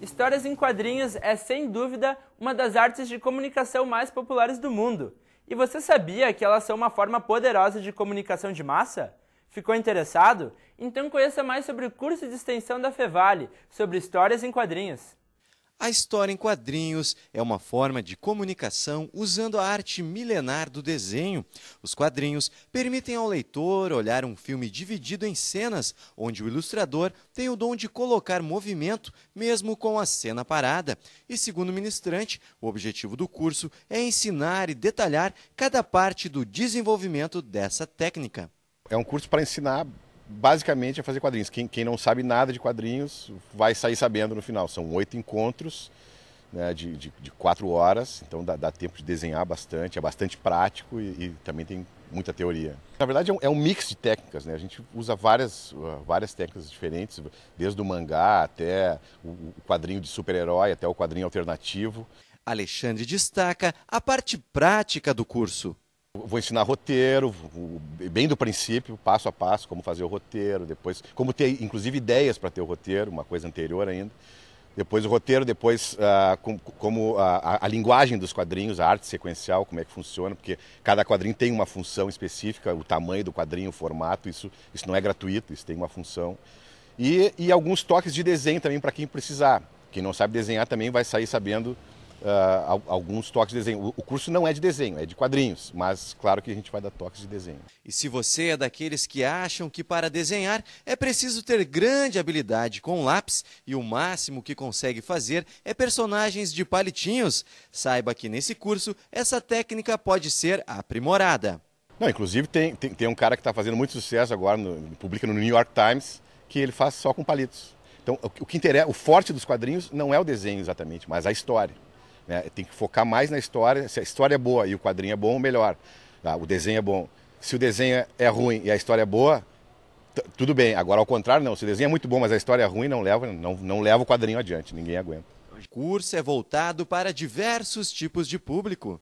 histórias em quadrinhos é sem dúvida uma das artes de comunicação mais populares do mundo. E você sabia que elas são uma forma poderosa de comunicação de massa? Ficou interessado? Então conheça mais sobre o curso de extensão da Fevale, sobre histórias em quadrinhos. A história em quadrinhos é uma forma de comunicação usando a arte milenar do desenho. Os quadrinhos permitem ao leitor olhar um filme dividido em cenas, onde o ilustrador tem o dom de colocar movimento, mesmo com a cena parada. E segundo o ministrante, o objetivo do curso é ensinar e detalhar cada parte do desenvolvimento dessa técnica. É um curso para ensinar basicamente é fazer quadrinhos. Quem, quem, não sabe nada de quadrinhos vai sair sabendo no final. São oito encontros né, de, de, de, quatro horas, então dá, dá, tempo de desenhar bastante, é bastante prático e, e também tem muita teoria. Na verdade é um, é um, mix de técnicas, né? A gente usa várias, uh, várias técnicas diferentes, desde o mangá até o, o quadrinho de super-herói, até o quadrinho alternativo. Alexandre destaca a parte prática do curso. Vou ensinar roteiro, bem do princípio, passo a passo, como fazer o roteiro, depois, como ter inclusive ideias para ter o roteiro, uma coisa anterior ainda. Depois o roteiro, depois ah, com, como a, a, a, linguagem dos quadrinhos, a arte sequencial, como é que funciona, porque cada quadrinho tem uma função específica, o tamanho do quadrinho, o formato, isso, isso não é gratuito, isso tem uma função. E, e alguns toques de desenho também para quem precisar. Quem não sabe desenhar também vai sair sabendo uh, alguns toques de desenho. O curso não é de desenho, é de quadrinhos, mas claro que a gente vai dar toques de desenho. E se você é daqueles que acham que para desenhar é preciso ter grande habilidade com lápis e o máximo que consegue fazer é personagens de palitinhos, saiba que nesse curso essa técnica pode ser aprimorada. Não, inclusive tem, tem, tem um cara que está fazendo muito sucesso agora, no, publica no New York Times, que ele faz só com palitos. Então, o, que interessa, o forte dos quadrinhos não é o desenho exatamente, mas a história. Né? Tem que focar mais na história. Se a história é boa e o quadrinho é bom, melhor. Tá? O desenho é bom. Se o desenho é ruim e a história é boa, tudo bem. Agora, ao contrário, não. Se o desenho é muito bom, mas a história é ruim, não leva, não, não leva o quadrinho adiante. Ninguém aguenta. O curso é voltado para diversos tipos de público.